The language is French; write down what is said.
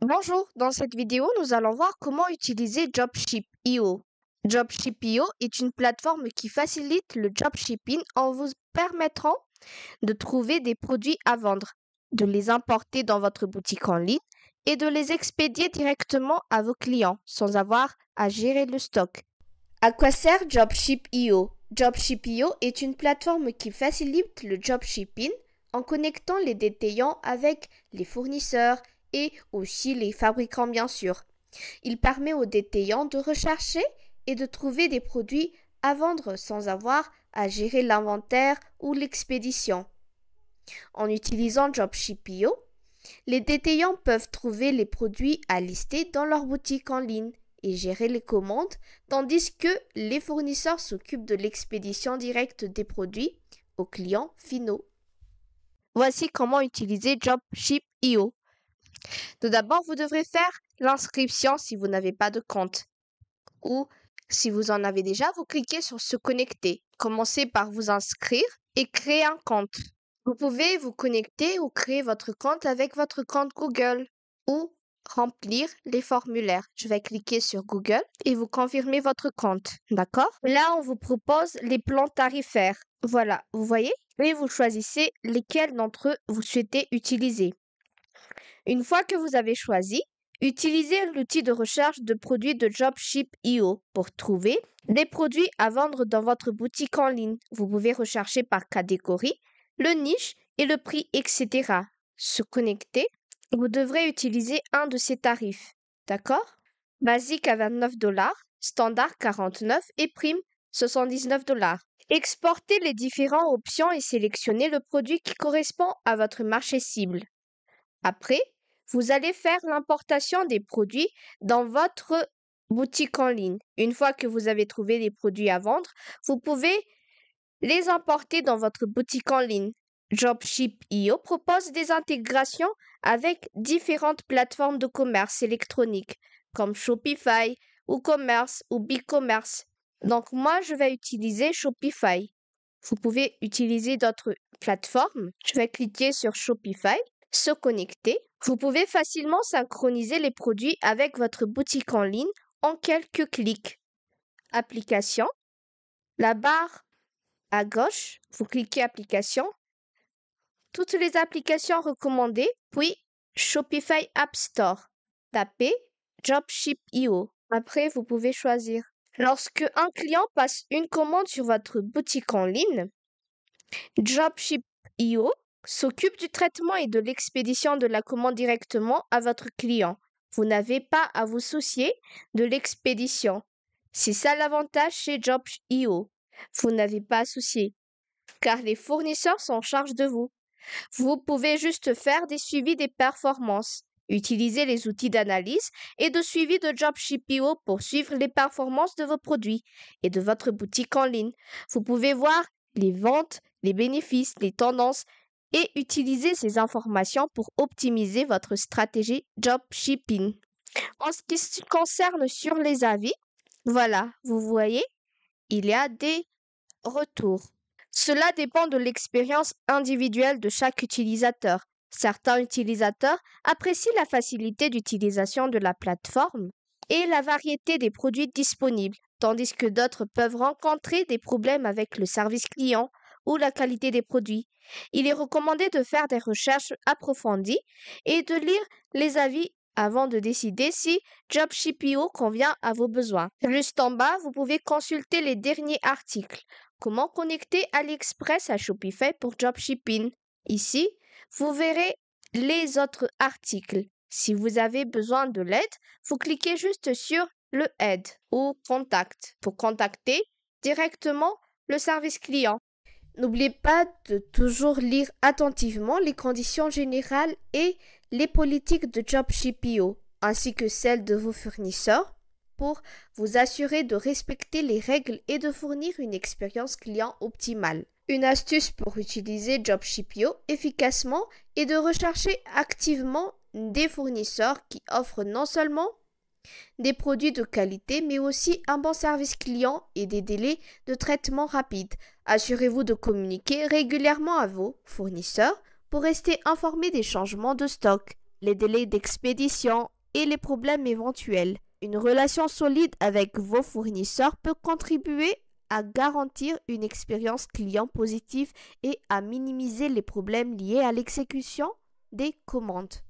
Bonjour, dans cette vidéo, nous allons voir comment utiliser JobShip.io. JobShip.io est une plateforme qui facilite le dropshipping en vous permettant de trouver des produits à vendre, de les importer dans votre boutique en ligne et de les expédier directement à vos clients sans avoir à gérer le stock. À quoi sert JobShip.io JobShip.io est une plateforme qui facilite le dropshipping en connectant les détaillants avec les fournisseurs, et aussi les fabricants bien sûr. Il permet aux détaillants de rechercher et de trouver des produits à vendre sans avoir à gérer l'inventaire ou l'expédition. En utilisant Dropshipio, les détaillants peuvent trouver les produits à lister dans leur boutique en ligne et gérer les commandes, tandis que les fournisseurs s'occupent de l'expédition directe des produits aux clients finaux. Voici comment utiliser Dropship.io. Tout d'abord, vous devrez faire l'inscription si vous n'avez pas de compte. Ou si vous en avez déjà, vous cliquez sur Se connecter. Commencez par vous inscrire et créer un compte. Vous pouvez vous connecter ou créer votre compte avec votre compte Google ou remplir les formulaires. Je vais cliquer sur Google et vous confirmez votre compte. D'accord Là, on vous propose les plans tarifaires. Voilà, vous voyez Et vous choisissez lesquels d'entre eux vous souhaitez utiliser. Une fois que vous avez choisi, utilisez l'outil de recherche de produits de JobShip.io pour trouver les produits à vendre dans votre boutique en ligne. Vous pouvez rechercher par catégorie, le niche et le prix, etc. Se connecter, vous devrez utiliser un de ces tarifs. D'accord Basique à 29 dollars, standard 49 et prime 79 dollars. Exportez les différentes options et sélectionnez le produit qui correspond à votre marché cible. Après, vous allez faire l'importation des produits dans votre boutique en ligne. Une fois que vous avez trouvé les produits à vendre, vous pouvez les importer dans votre boutique en ligne. JobShip.io propose des intégrations avec différentes plateformes de commerce électronique comme Shopify, ou Commerce ou BigCommerce. Donc moi, je vais utiliser Shopify. Vous pouvez utiliser d'autres plateformes. Je vais cliquer sur Shopify se connecter, vous pouvez facilement synchroniser les produits avec votre boutique en ligne en quelques clics. Application. La barre à gauche, vous cliquez Application. Toutes les applications recommandées, puis Shopify App Store. Tapez Dropship.io. Après, vous pouvez choisir. Lorsque un client passe une commande sur votre boutique en ligne, Dropship.io s'occupe du traitement et de l'expédition de la commande directement à votre client. Vous n'avez pas à vous soucier de l'expédition. C'est ça l'avantage chez Jobship.io. Vous n'avez pas à soucier, car les fournisseurs sont en charge de vous. Vous pouvez juste faire des suivis des performances, Utilisez les outils d'analyse et de suivi de Jobship.io pour suivre les performances de vos produits et de votre boutique en ligne. Vous pouvez voir les ventes, les bénéfices, les tendances, et utilisez ces informations pour optimiser votre stratégie job shipping. En ce qui se concerne sur les avis, voilà, vous voyez, il y a des retours. Cela dépend de l'expérience individuelle de chaque utilisateur. Certains utilisateurs apprécient la facilité d'utilisation de la plateforme et la variété des produits disponibles, tandis que d'autres peuvent rencontrer des problèmes avec le service client, ou la qualité des produits. Il est recommandé de faire des recherches approfondies et de lire les avis avant de décider si Jobshipio convient à vos besoins. Juste en bas, vous pouvez consulter les derniers articles. Comment connecter AliExpress à Shopify pour JobShipping Ici, vous verrez les autres articles. Si vous avez besoin de l'aide, vous cliquez juste sur le Aide ou Contact pour contacter directement le service client. N'oubliez pas de toujours lire attentivement les conditions générales et les politiques de Jobshipio ainsi que celles de vos fournisseurs, pour vous assurer de respecter les règles et de fournir une expérience client optimale. Une astuce pour utiliser JobShipio efficacement est de rechercher activement des fournisseurs qui offrent non seulement des produits de qualité, mais aussi un bon service client et des délais de traitement rapides. Assurez-vous de communiquer régulièrement à vos fournisseurs pour rester informé des changements de stock, les délais d'expédition et les problèmes éventuels. Une relation solide avec vos fournisseurs peut contribuer à garantir une expérience client positive et à minimiser les problèmes liés à l'exécution des commandes.